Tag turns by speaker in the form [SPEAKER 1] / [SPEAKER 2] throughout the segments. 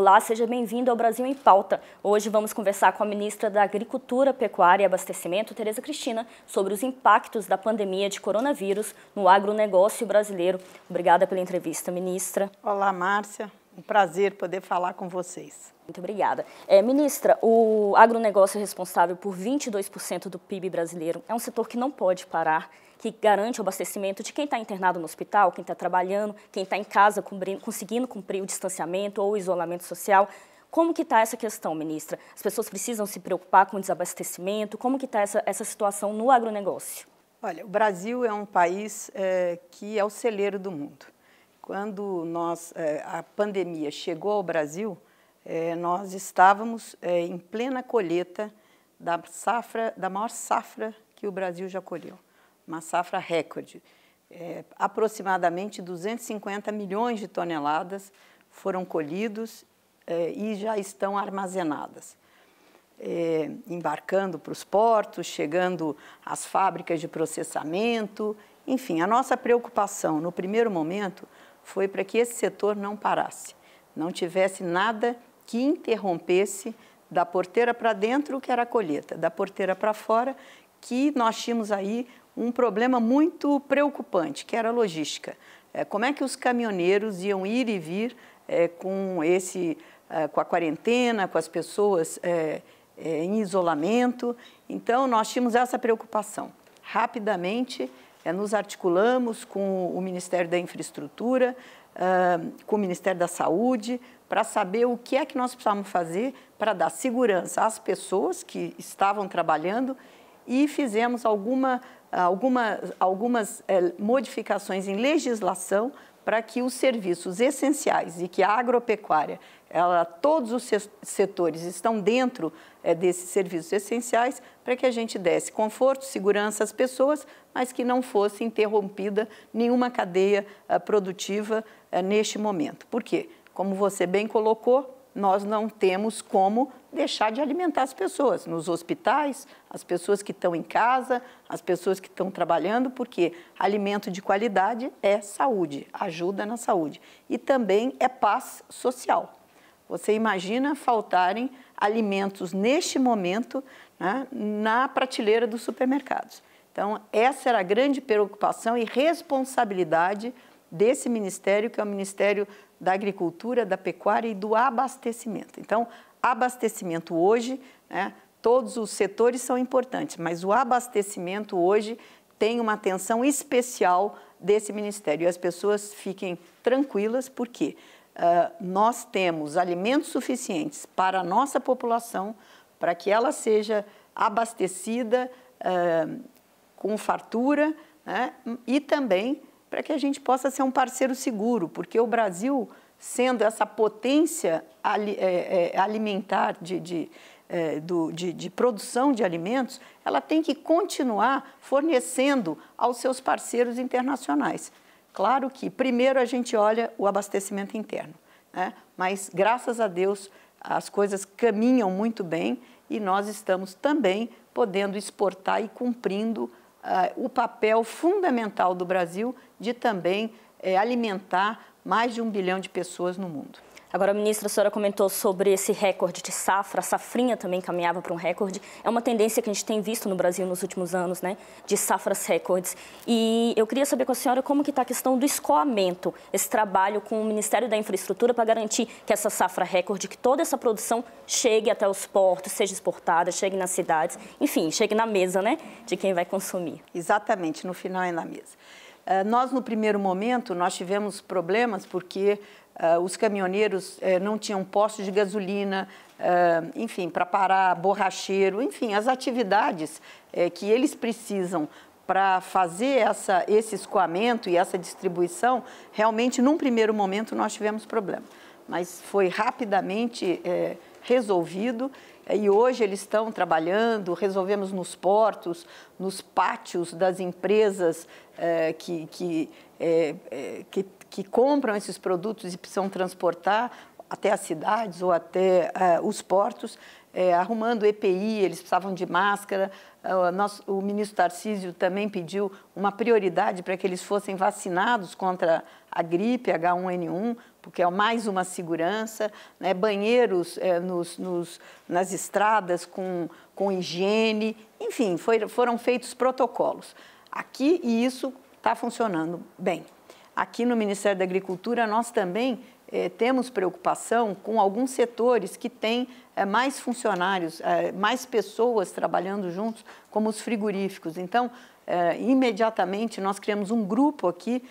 [SPEAKER 1] Olá, seja bem-vindo ao Brasil em Pauta. Hoje vamos conversar com a ministra da Agricultura, Pecuária e Abastecimento, Tereza Cristina, sobre os impactos da pandemia de coronavírus no agronegócio brasileiro. Obrigada pela entrevista, ministra. Olá, Márcia. Um prazer poder falar com vocês. Muito obrigada. É, ministra, o agronegócio é responsável por 22% do PIB brasileiro. É um setor que não pode parar que garante o abastecimento de quem está internado no hospital, quem está trabalhando, quem está em casa cumprindo, conseguindo cumprir o distanciamento ou o isolamento social. Como que está essa questão, ministra? As pessoas precisam se preocupar com o desabastecimento? Como que está essa, essa situação no agronegócio? Olha, o Brasil é
[SPEAKER 2] um país é, que é o celeiro do mundo. Quando nós, é, a pandemia chegou ao Brasil, é, nós estávamos é, em plena colheita da safra, da maior safra que o Brasil já colheu uma safra recorde. É, aproximadamente 250 milhões de toneladas foram colhidos é, e já estão armazenadas. É, embarcando para os portos, chegando às fábricas de processamento, enfim, a nossa preocupação no primeiro momento foi para que esse setor não parasse, não tivesse nada que interrompesse da porteira para dentro, que era a colheita, da porteira para fora, que nós tínhamos aí um problema muito preocupante, que era a logística. É, como é que os caminhoneiros iam ir e vir é, com, esse, é, com a quarentena, com as pessoas em isolamento? Então, nós tínhamos essa preocupação. Rapidamente, nos articulamos com o Ministério da Infraestrutura, ah, com o Ministério da Saúde, para saber o que é que nós precisávamos fazer para dar segurança às pessoas que estavam trabalhando e fizemos alguma alguma, algumas é, modificações em legislação para que os serviços essenciais e que a agropecuária, ela, todos os setores estão dentro é, desses serviços essenciais, para que a gente desse conforto, segurança às pessoas, mas que não fosse interrompida nenhuma cadeia é, produtiva eh, neste momento. Por quê? Como você bem colocou, nós não temos como deixar de alimentar as pessoas, nos hospitais, as pessoas que estão em casa, as pessoas que estão trabalhando, porque alimento de qualidade é saúde, ajuda na saúde. E também é paz social. Você imagina faltarem alimentos neste momento né, na prateleira dos supermercados. Então, essa era a grande preocupação e responsabilidade desse ministério, que é o Ministério da agricultura, da pecuária e do abastecimento. Então, abastecimento hoje, né, todos os setores são importantes, mas o abastecimento hoje tem uma atenção especial desse ministério. E as pessoas fiquem tranquilas, porque uh, ah, nós temos alimentos suficientes para a nossa população, para que ela seja abastecida uh, com fartura né, e também para que a gente possa ser um parceiro seguro, porque o Brasil, sendo essa potência é, é, alimentar de, de é, de, de, produção de alimentos, ela tem que continuar fornecendo aos seus parceiros internacionais. Claro que primeiro a gente olha o abastecimento interno, né? mas graças a Deus as coisas caminham muito bem e nós estamos também podendo exportar e cumprindo uh, o papel fundamental do Brasil de também é, alimentar mais de um bilhão de pessoas no
[SPEAKER 1] mundo. Agora, ministra, a senhora comentou sobre esse recorde de safra, a safrinha também caminhava para um recorde. É uma tendência que a gente tem visto no Brasil nos últimos anos, né, de safras recordes. E eu queria saber com a senhora como que está a questão do escoamento, esse trabalho com o Ministério da Infraestrutura para garantir que essa safra recorde, que toda essa produção chegue até os portos, seja exportada,
[SPEAKER 2] chegue nas cidades, enfim, chegue na mesa, né, de quem vai consumir. Exatamente, no final é na mesa. Eh, nós, no primeiro momento, nós tivemos problemas porque uh, os caminhoneiros uh, não tinham postos de gasolina, enfim, para parar, borracheiro, enfim, as atividades que eles precisam para fazer essa, esse escoamento e essa distribuição, realmente, num primeiro momento, nós tivemos problema. Mas foi rapidamente resolvido e hoje eles estão trabalhando, resolvemos nos portos, nos pátios das empresas eh, que, que, eh, eh, que, que, compram esses produtos e precisam transportar até as cidades ou até os portos, arrumando EPI, eles precisavam de máscara. O, nosso, o ministro Tarcísio também pediu uma prioridade para que eles fossem vacinados contra a gripe H1N1, porque é mais uma segurança, né? banheiros é, nos, nos, nas estradas com, com higiene, enfim, foi, foram feitos protocolos. Aqui, e isso está funcionando bem. Aqui no Ministério da Agricultura, nós também eh, temos preocupação com alguns setores que têm eh, mais funcionários, mais pessoas trabalhando juntos, como os frigoríficos. Então, imediatamente, nós criamos um grupo aqui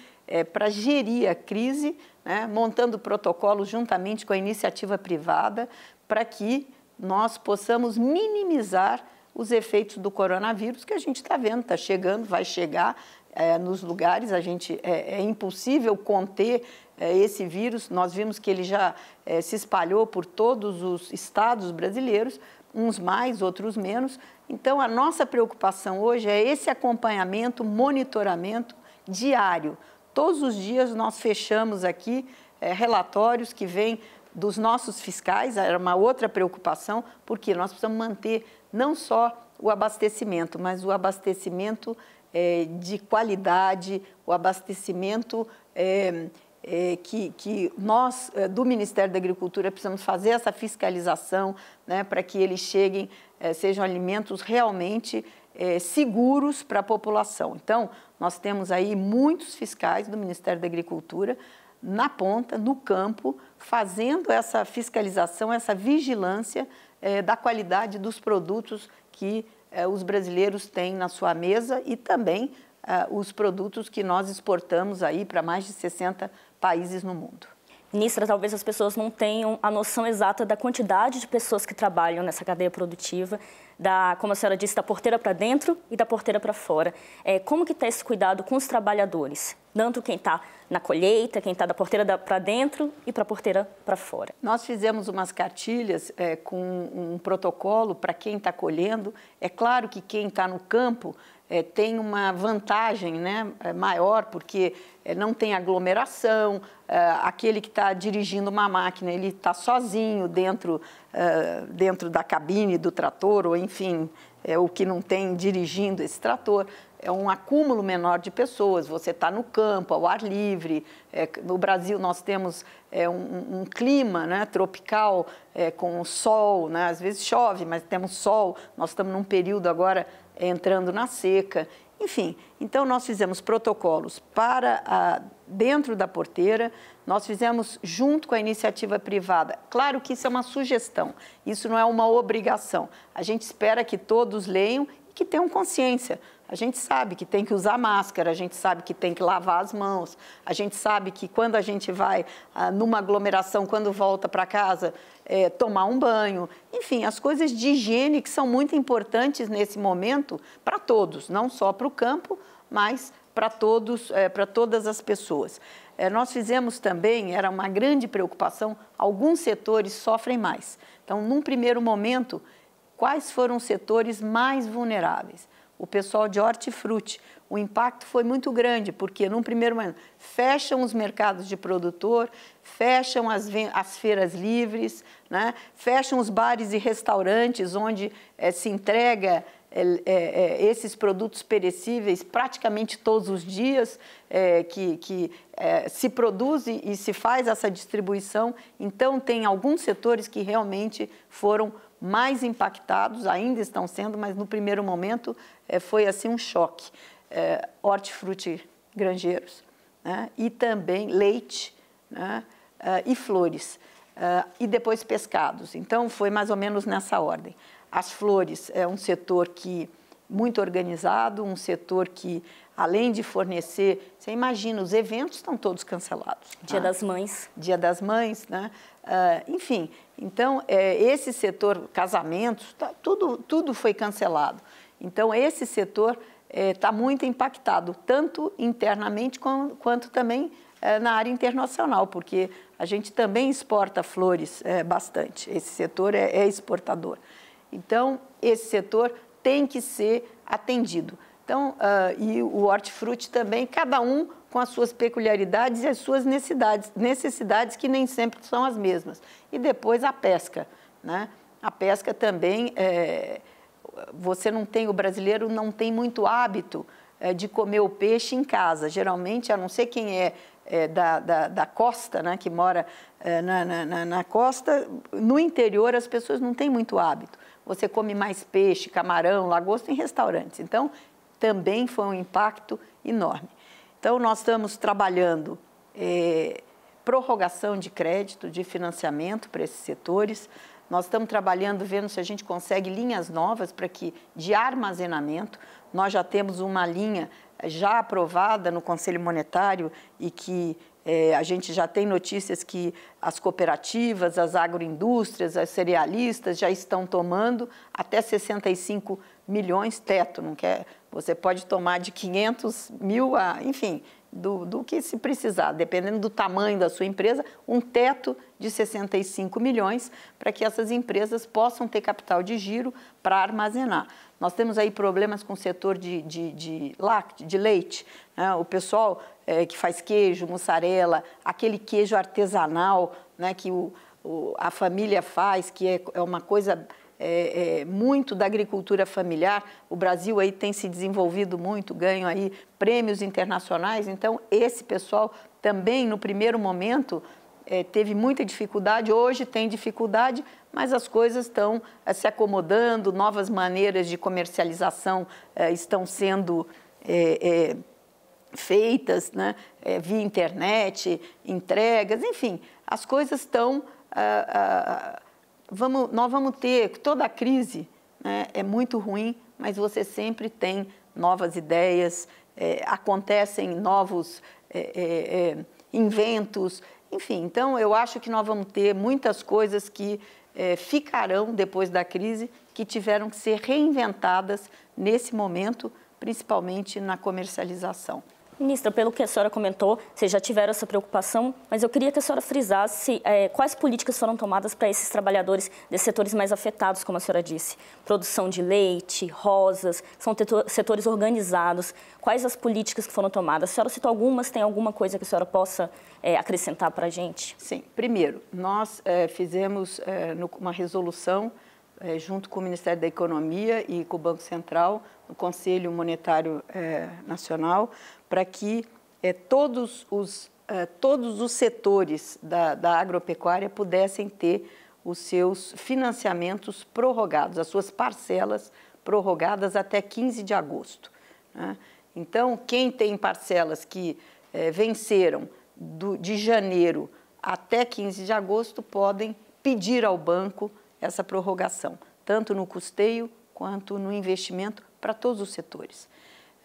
[SPEAKER 2] para gerir a crise né, montando protocolos juntamente com a iniciativa privada para que nós possamos minimizar os efeitos do coronavírus que a gente está vendo, está chegando, vai chegar é, nos lugares. A gente é, é impossível conter é, esse vírus. Nós vimos que ele já é, se espalhou por todos os estados brasileiros, uns mais, outros menos. Então, a nossa preocupação hoje é esse acompanhamento, monitoramento diário Todos os dias nós fechamos aqui é, relatórios que vêm dos nossos fiscais, era uma outra preocupação, porque nós precisamos manter não só o abastecimento, mas o abastecimento é, de qualidade, o abastecimento é, é, que, que, nós, do Ministério da Agricultura, precisamos fazer essa fiscalização né, para que eles cheguem, sejam alimentos realmente é, seguros para a população. Então, nós temos aí muitos fiscais do Ministério da Agricultura na ponta, no campo, fazendo essa fiscalização, essa vigilância é, da qualidade dos produtos que é, os brasileiros têm na sua mesa e também é, os produtos que nós exportamos aí para mais de 60 países no mundo. Ministra, talvez
[SPEAKER 1] as pessoas não tenham a noção exata da quantidade de pessoas que trabalham nessa cadeia produtiva, da, como a senhora disse, da porteira para dentro e da porteira para fora. É, como que está esse cuidado com os trabalhadores? Tanto quem está na colheita, quem está da porteira para dentro e para a porteira
[SPEAKER 2] para fora. Nós fizemos umas cartilhas é, com um protocolo para quem está colhendo. É claro que quem está no campo é, tem uma vantagem né, é, maior, porque é, não tem aglomeração, é, aquele que está dirigindo uma máquina, ele está sozinho dentro, dentro da cabine do trator, ou enfim, é, o que não tem dirigindo esse trator. É um acúmulo menor de pessoas, você está no campo, ao ar livre. É, no Brasil, nós temos é, um, um, clima né, tropical com sol, né, às vezes chove, mas temos sol. Nós estamos num período agora entrando na seca. Enfim, então nós fizemos protocolos para a, dentro da porteira, nós fizemos junto com a iniciativa privada. Claro que isso é uma sugestão, isso não é uma obrigação. A gente espera que todos leiam e que tenham consciência. A gente sabe que tem que usar máscara, a gente sabe que tem que lavar as mãos, a gente sabe que quando a gente vai ah, numa aglomeração, quando volta para casa, é, tomar um banho. Enfim, as coisas de higiene que são muito importantes nesse momento para todos, não só para o campo, mas para todos, é, para todas as pessoas. É, nós fizemos também, era uma grande preocupação, alguns setores sofrem mais. Então, num primeiro momento, quais foram os setores mais vulneráveis? O pessoal de hortifruti, o impacto foi muito grande, porque, num primeiro momento, fecham os mercados de produtor, fecham as, as feiras livres, né? fecham os bares e restaurantes onde é, se entrega é, é, esses produtos perecíveis praticamente todos os dias é, que, que se produz e se faz essa distribuição. Então, tem alguns setores que realmente foram mais impactados, ainda estão sendo, mas no primeiro momento foi assim um choque é, hortifruti granjeiros né? e também leite né? É, e flores, é, e depois pescados. Então, foi mais ou menos nessa ordem. As flores é um setor que muito organizado, um setor que, além de fornecer, você imagina, os eventos estão todos cancelados. Dia né? das Mães. Dia das Mães, né? Uh, enfim, então, é, esse setor, casamentos, tá, tudo, tudo foi cancelado. Então, esse setor está é, tá muito impactado, tanto internamente com, quanto também é, na área internacional, porque a gente também exporta flores é, bastante, esse setor é, é exportador. Então, esse setor tem que ser atendido. Então, uh, e o hortifruti também, cada um com as suas peculiaridades e as suas necessidades, necessidades que nem sempre são as mesmas. E depois a pesca, né? A pesca também é, você não tem, o brasileiro não tem muito hábito é, de comer o peixe em casa. Geralmente, a não ser quem é, é da, da, da, costa, né, que mora é, na, na, na, costa, no interior as pessoas não têm muito hábito. Você come mais peixe, camarão, lagosta em restaurantes. Então, também foi um impacto enorme. Então, nós estamos trabalhando é, prorrogação de crédito, de financiamento para esses setores. Nós estamos trabalhando, vendo se a gente consegue linhas novas para que de armazenamento. Nós já temos uma linha já aprovada no Conselho Monetário e que é, a gente já tem notícias que as cooperativas, as agroindústrias, as cerealistas já estão tomando até 65 milhões teto, não quer? Você pode tomar de 500 mil a, enfim, do, do que se precisar, dependendo do tamanho da sua empresa, um teto de 65 milhões para que essas empresas possam ter capital de giro para armazenar. Nós temos aí problemas com o setor de, de, de, lácte, de leite. Né? O pessoal é, que faz queijo, mussarela, aquele queijo artesanal né, que o, o, a família faz, que é, é uma coisa é, é, muito da agricultura familiar. O Brasil aí tem se desenvolvido muito, ganho aí prêmios internacionais. Então, esse pessoal também, no primeiro momento, é, teve muita dificuldade, hoje tem dificuldade, mas as coisas estão é, se acomodando, novas maneiras de comercialização é, estão sendo eh, feitas né, via internet, entregas, enfim, as coisas estão. Ah, ah, vamos, nós vamos ter toda a crise né, é muito ruim, mas você sempre tem novas ideias, é, acontecem novos é, é, é inventos, enfim. Então, eu acho que nós vamos ter muitas coisas que é, ficarão depois da crise, que tiveram que ser reinventadas nesse momento, principalmente na comercialização.
[SPEAKER 1] Ministra, pelo que a senhora comentou, vocês já tiveram essa preocupação, mas eu queria que a senhora frisasse é, quais políticas foram tomadas para esses trabalhadores desses setores mais afetados, como a senhora disse. Produção de leite, rosas, são setores organizados. Quais as políticas que foram tomadas? A senhora citou algumas, tem alguma coisa que a senhora possa é, acrescentar para a gente? Sim. Primeiro,
[SPEAKER 2] nós é, fizemos é, uma resolução é, junto com o Ministério da Economia e com o Banco Central, o Conselho Monetário é, Nacional, para que é, todos, os, é, todos os setores da, da agropecuária pudessem ter os seus financiamentos prorrogados, as suas parcelas prorrogadas até 15 de agosto. Né? Então, quem tem parcelas que é, venceram do, de janeiro até 15 de agosto podem pedir ao banco essa prorrogação, tanto no custeio quanto no investimento para todos os setores.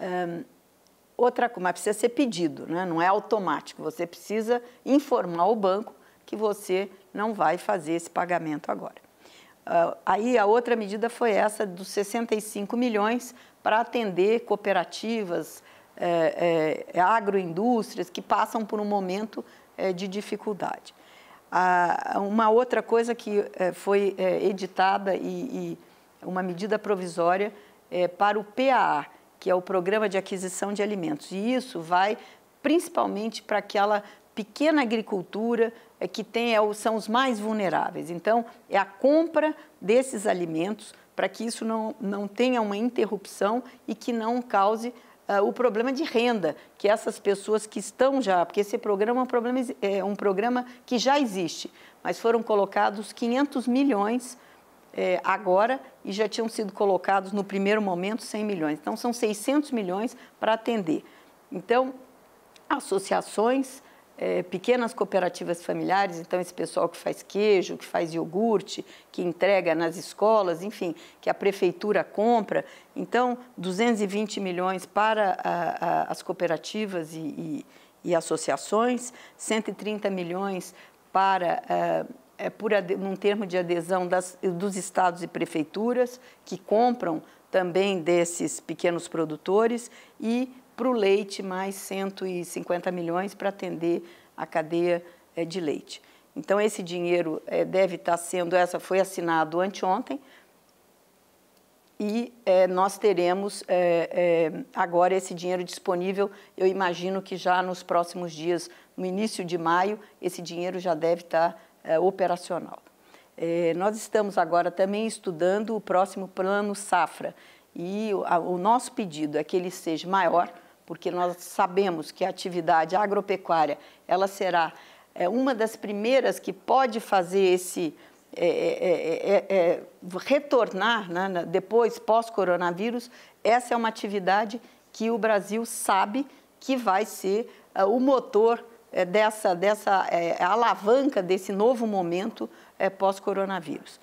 [SPEAKER 2] Um, outra coisa, mas precisa ser pedido, né? não é automático. Você precisa informar o banco que você não vai fazer esse pagamento agora. Uh, aí a outra medida foi essa dos 65 milhões para atender cooperativas, eh, eh, agroindústrias que passam por um momento eh, de dificuldade uma outra coisa que eh, foi eh, editada e, e, uma medida provisória é para o PAA, que é o Programa de Aquisição de Alimentos. E isso vai principalmente para aquela pequena agricultura que tem, é, são os mais vulneráveis. Então, é a compra desses alimentos para que isso não, não tenha uma interrupção e que não cause Uh, o problema de renda, que essas pessoas que estão já, porque esse programa é um, problema, é um programa que já existe, mas foram colocados 500 milhões é, agora e já tinham sido colocados no primeiro momento 100 milhões. Então, são 600 milhões para atender. Então, associações, é, pequenas cooperativas familiares, então esse pessoal que faz queijo, que faz iogurte, que entrega nas escolas, enfim, que a prefeitura compra. Então, 220 milhões para a, a, as cooperativas e, e, e, associações, 130 milhões para. A, é, é por num termo de adesão das, dos estados e prefeituras que compram também desses pequenos produtores e para o leite mais 150 milhões para atender a cadeia é, de leite. Então esse dinheiro é, deve estar tá sendo, essa foi assinado anteontem e é, nós teremos é, é, agora esse dinheiro disponível. Eu imagino que já nos próximos dias, no início de maio, esse dinheiro já deve estar tá, é, operacional. nós estamos agora também estudando o próximo plano safra e o, a, o nosso pedido é que ele seja maior porque nós sabemos que a atividade agropecuária ela será é, uma das primeiras que pode fazer esse é, é, é, é, é retornar né, depois pós coronavírus. Essa é uma atividade que o Brasil sabe que vai ser o motor dessa dessa alavanca desse novo momento pós coronavírus.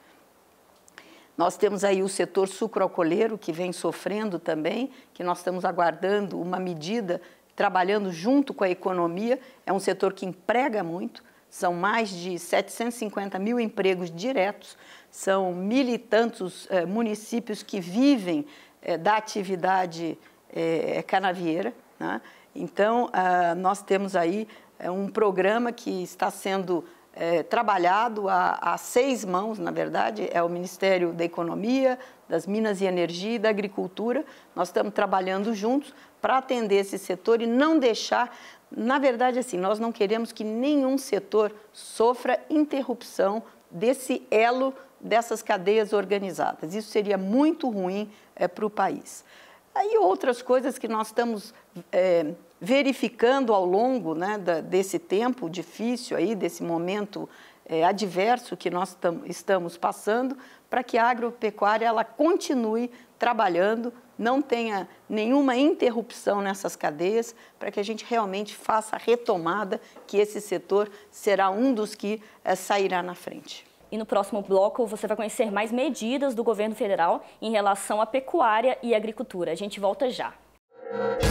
[SPEAKER 2] Nós temos aí o setor sucroalcooleiro, que vem sofrendo também, que nós estamos aguardando uma medida, trabalhando junto com a economia. É um setor que emprega muito, são mais de 750 mil empregos diretos, são mil e tantos eh, municípios que vivem eh, da atividade eh, canavieira. Né? Então, ah, nós temos aí um programa que está sendo é, trabalhado a, a, seis mãos, na verdade, é o Ministério da Economia, das Minas e Energia e da Agricultura. Nós estamos trabalhando juntos para atender esse setor e não deixar. Na verdade, assim, nós não queremos que nenhum setor sofra interrupção desse elo dessas cadeias organizadas. Isso seria muito ruim é, para o país. Aí outras coisas que nós estamos é, verificando ao longo né, da, desse tempo difícil aí, desse momento é, adverso que nós tam, estamos passando, para que a agropecuária ela continue trabalhando, não tenha nenhuma interrupção nessas cadeias, para que a gente realmente faça a retomada, que esse setor será um dos que é, sairá
[SPEAKER 1] na frente. E no próximo bloco você vai conhecer mais medidas do governo federal em relação à pecuária e agricultura. A gente volta já. Música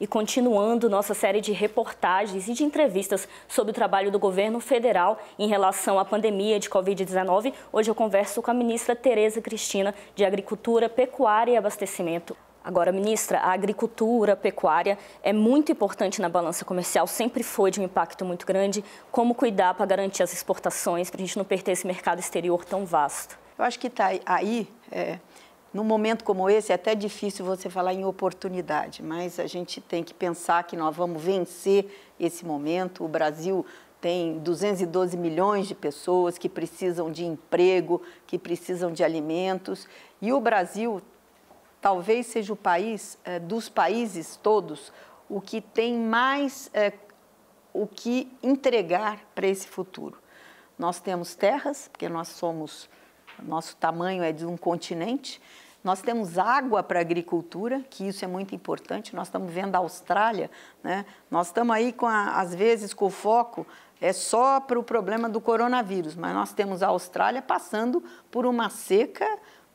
[SPEAKER 1] E continuando nossa série de reportagens e de entrevistas sobre o trabalho do governo federal em relação à pandemia de Covid-19, hoje eu converso com a ministra Tereza Cristina de Agricultura, Pecuária e Abastecimento. Agora, ministra, a agricultura, a pecuária é muito importante na balança comercial, sempre foi de um impacto muito grande. Como cuidar para garantir as exportações, para a gente não perder esse mercado
[SPEAKER 2] exterior tão vasto? Eu acho que está aí é, num momento como esse, é até difícil você falar em oportunidade, mas a gente tem que pensar que nós vamos vencer esse momento. O Brasil tem 212 milhões de pessoas que precisam de emprego, que precisam de alimentos. E o Brasil talvez seja o país, eh, dos países todos, o que tem mais eh, o que entregar para esse futuro. Nós temos terras, porque nós somos, nosso tamanho é de um continente, nós temos água para a agricultura, que isso é muito importante. Nós estamos vendo a Austrália, né? nós estamos aí, com a, às vezes, com o foco é só para o problema do coronavírus, mas nós temos a Austrália passando por uma seca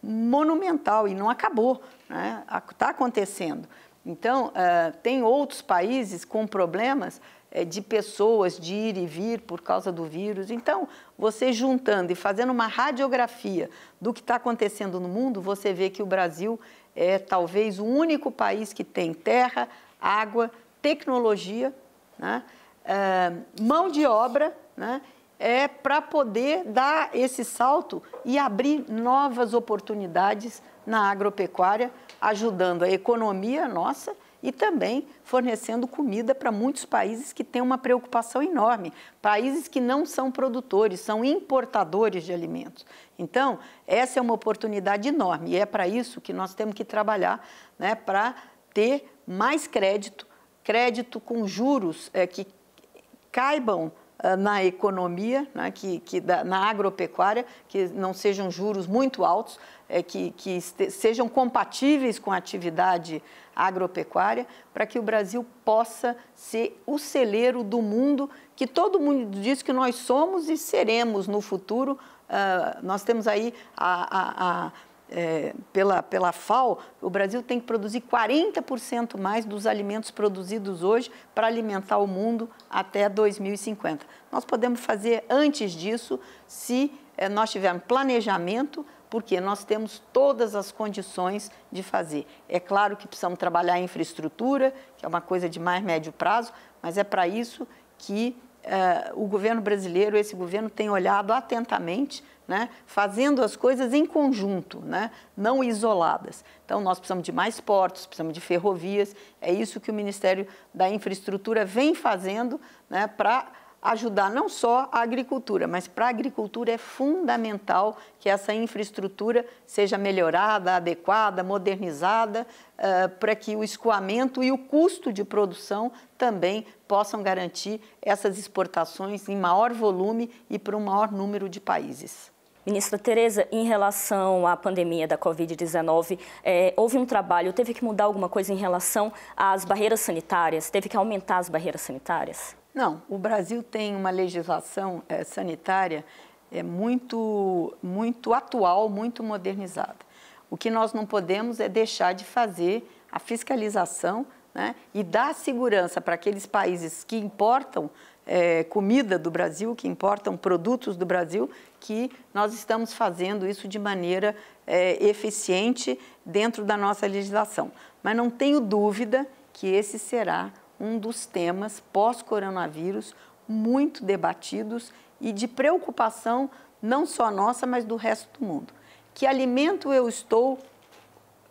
[SPEAKER 2] monumental e não acabou, está né? Tá acontecendo. Então, uh, tem outros países com problemas uh, de pessoas de ir e vir por causa do vírus. Então, você juntando e fazendo uma radiografia do que está acontecendo no mundo, você vê que o Brasil é talvez o único país que tem terra, água, tecnologia, né? uh, mão de obra, né? é para poder dar esse salto e abrir novas oportunidades na agropecuária ajudando a economia nossa e também fornecendo comida para muitos países que têm uma preocupação enorme, países que não são produtores, são importadores de alimentos. Então, essa é uma oportunidade enorme e é para isso que nós temos que trabalhar né, para ter mais crédito, crédito com juros é, que caibam eh, na economia, né, que, que da, na agropecuária, que não sejam juros muito altos, é, que, que este, sejam compatíveis com a atividade agropecuária, para que o Brasil possa ser o celeiro do mundo que todo mundo diz que nós somos e seremos no futuro. Uh, nós temos aí a, a, a é, pela, pela FAO, o Brasil tem que produzir 40% mais dos alimentos produzidos hoje para alimentar o mundo até 2050. Nós podemos fazer antes disso se é, nós tivermos planejamento, porque nós temos todas as condições de fazer. É claro que precisamos trabalhar a infraestrutura, que é uma coisa de mais médio prazo, mas é para isso que eh, o governo brasileiro, esse governo, tem olhado atentamente, né, fazendo as coisas em conjunto, né, não isoladas. Então, nós precisamos de mais portos, precisamos de ferrovias, é isso que o Ministério da Infraestrutura vem fazendo né, para ajudar não só a agricultura, mas para a agricultura é fundamental que essa infraestrutura seja melhorada, adequada, modernizada, uh, para que o escoamento e o custo de produção também possam garantir essas exportações em maior volume e para um maior número de países.
[SPEAKER 1] Ministra Tereza, em relação à pandemia da Covid-19, é, eh, houve um trabalho, teve que mudar alguma coisa em relação às barreiras sanitárias? Teve que aumentar as barreiras sanitárias?
[SPEAKER 2] Não, o Brasil tem uma legislação é, sanitária é, muito, muito atual, muito modernizada. O que nós não podemos é deixar de fazer a fiscalização né, e dar segurança para aqueles países que importam é, comida do Brasil, que importam produtos do Brasil, que nós estamos fazendo isso de maneira é, eficiente dentro da nossa legislação. Mas não tenho dúvida que esse será um dos temas pós-coronavírus muito debatidos e de preocupação não só nossa, mas do resto do mundo. Que alimento eu estou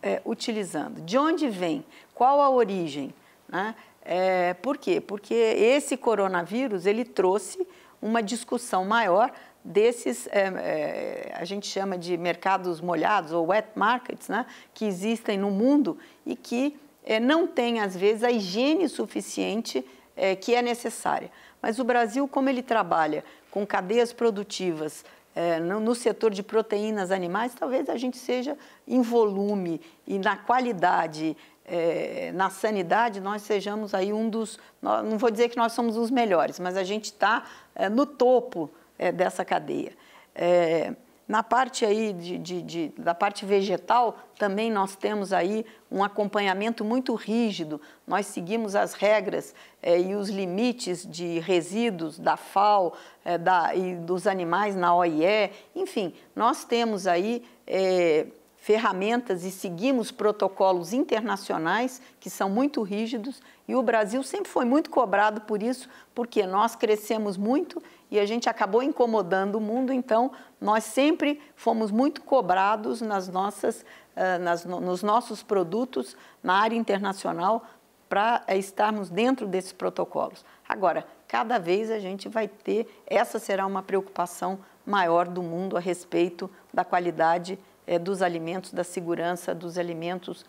[SPEAKER 2] é, utilizando? De onde vem? Qual a origem? Né? É, por quê? Porque esse coronavírus ele trouxe uma discussão maior desses, é, é, a gente chama de mercados molhados ou wet markets, né, que existem no mundo e que é, não tem, às vezes, a higiene suficiente é, que é necessária. Mas o Brasil, como ele trabalha com cadeias produtivas é, no, no, setor de proteínas animais, talvez a gente seja em volume e na qualidade, é, na sanidade, nós sejamos aí um dos. Não vou dizer que nós somos os melhores, mas a gente está é, no topo é, dessa cadeia. É, na parte aí de, de, de, da parte vegetal, também nós temos aí um acompanhamento muito rígido. Nós seguimos as regras eh, e os limites de resíduos da FAO eh, da, e dos animais na OIE. Enfim, nós temos aí eh, ferramentas e seguimos protocolos internacionais que são muito rígidos e o Brasil sempre foi muito cobrado por isso, porque nós crescemos muito e a gente acabou incomodando o mundo, então nós sempre fomos muito cobrados nas nossas, eh, nas, nos nossos produtos na área internacional para eh, estarmos dentro desses protocolos. Agora, cada vez a gente vai ter, essa será uma preocupação maior do mundo a respeito da qualidade eh, dos alimentos, da segurança dos alimentos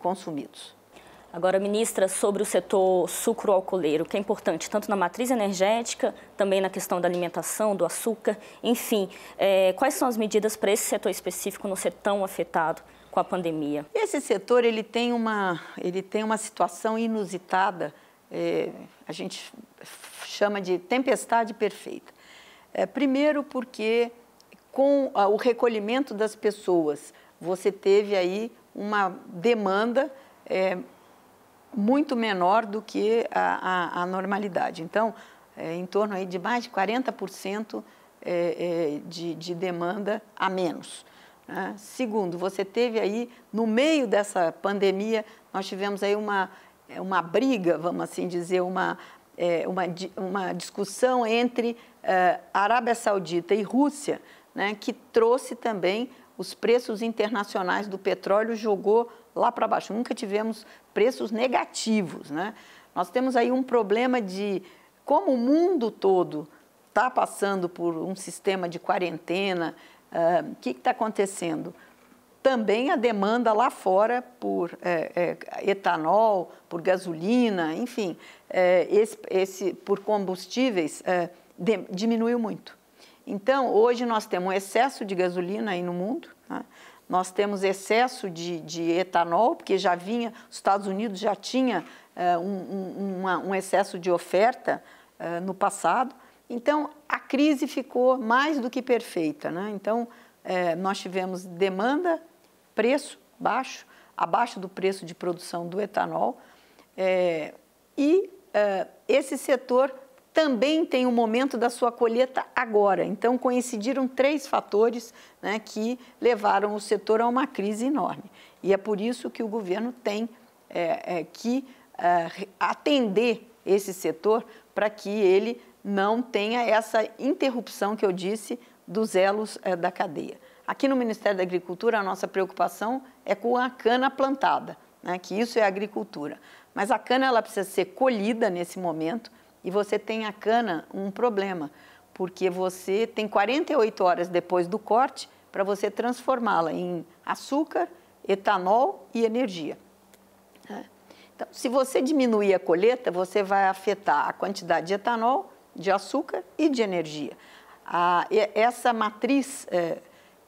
[SPEAKER 2] consumidos. Agora, ministra, sobre o setor sucro-alcooleiro, que é importante
[SPEAKER 1] tanto na matriz energética, também na questão da alimentação, do açúcar, enfim, é, quais são as medidas para esse setor específico não ser tão afetado com a pandemia?
[SPEAKER 2] Esse setor ele tem uma, ele tem uma situação inusitada, é, a gente chama de tempestade perfeita. É, primeiro, porque com a, o recolhimento das pessoas, você teve aí uma demanda é, muito menor do que a, a, a normalidade. Então, é, em torno aí de mais de 40% é, é, de, de, demanda a menos. Né? Segundo, você teve aí, no meio dessa pandemia, nós tivemos aí uma, é, uma briga, vamos assim dizer, uma, é, uma, uma discussão entre é, Arábia Saudita e Rússia, né, que trouxe também os preços internacionais do petróleo, jogou lá para baixo. Nunca tivemos preços negativos, né? Nós temos aí um problema de como o mundo todo está passando por um sistema de quarentena, o uh, eh, que está acontecendo? Também a demanda lá fora por é, é, etanol, por gasolina, enfim, é, esse, esse, por combustíveis, de, diminuiu muito. Então, hoje nós temos um excesso de gasolina aí no mundo, né? Nós temos excesso de, de etanol, porque já vinha, os Estados Unidos já tinha uh, um, um, uma, um, excesso de oferta uh, no passado. Então, a crise ficou mais do que perfeita. Né? Então, eh, nós tivemos demanda, preço baixo, abaixo do preço de produção do etanol, e esse setor também tem o momento da sua colheita agora. Então, coincidiram três fatores né, que levaram o setor a uma crise enorme. E é por isso que o governo tem é, é, que é, atender esse setor para que ele não tenha essa interrupção que eu disse dos elos é, da cadeia. Aqui no Ministério da Agricultura, a nossa preocupação é com a cana plantada, né, que isso é agricultura. Mas a cana ela precisa ser colhida nesse momento e você tem a cana um problema, porque você tem 48 horas depois do corte para você transformá-la em açúcar, etanol e energia. É. Então, se você diminuir a colheita, você vai afetar a quantidade de etanol, de açúcar e de energia. A, essa matriz, é,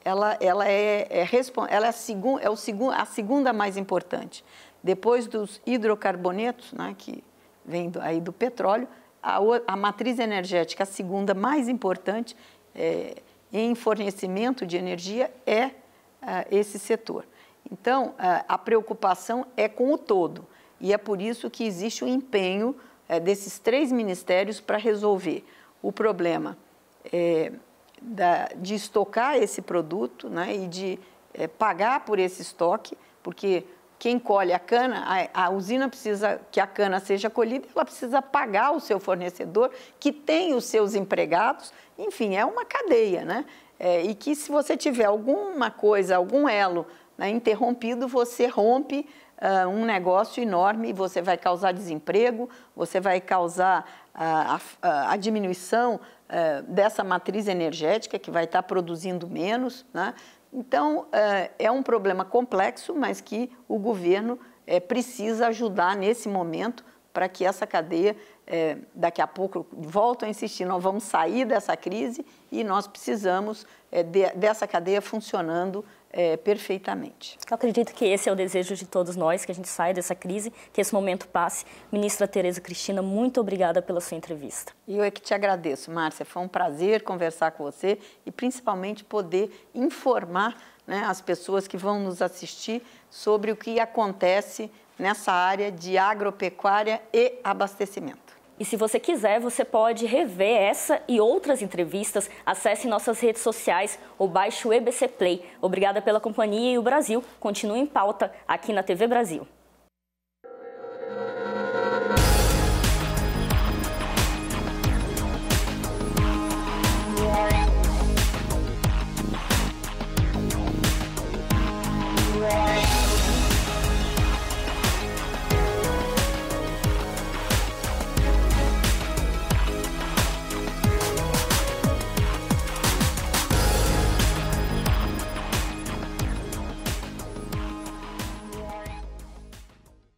[SPEAKER 2] ela, ela é, é, ela é, a, segun, é o segun, a segunda mais importante. Depois dos hidrocarbonetos, né, que vem do, aí do petróleo, a, a matriz energética, a segunda mais importante é, em fornecimento de energia, é, é esse setor. Então, a, é, a preocupação é com o todo. E é por isso que existe o empenho é, desses três ministérios para resolver o problema é, da, de estocar esse produto né, e de é, pagar por esse estoque, porque quem colhe a cana, a, a, usina precisa que a cana seja colhida, ela precisa pagar o seu fornecedor, que tem os seus empregados, enfim, é uma cadeia, né? É, e que se você tiver alguma coisa, algum elo né, interrompido, você rompe uh, um negócio enorme e você vai causar desemprego, você vai causar uh, a, a, diminuição uh, dessa matriz energética que vai estar produzindo menos, né? Então, eh, é um problema complexo, mas que o governo eh, precisa ajudar nesse momento para que essa cadeia, eh, daqui a pouco, volto a insistir, nós vamos sair dessa crise e nós precisamos dessa cadeia funcionando é, perfeitamente. Eu acredito que esse é o desejo de todos
[SPEAKER 1] nós, que a gente saia dessa crise, que esse momento passe. Ministra Tereza Cristina, muito obrigada pela sua
[SPEAKER 2] entrevista. Eu é que te agradeço, Márcia. Foi um prazer conversar com você e principalmente poder informar né, as pessoas que vão nos assistir sobre o que acontece nessa área de agropecuária e abastecimento. E se você
[SPEAKER 1] quiser, você pode rever essa e outras entrevistas. Acesse nossas redes sociais ou baixe o EBC Play. Obrigada pela companhia e o Brasil continua em pauta aqui na TV Brasil.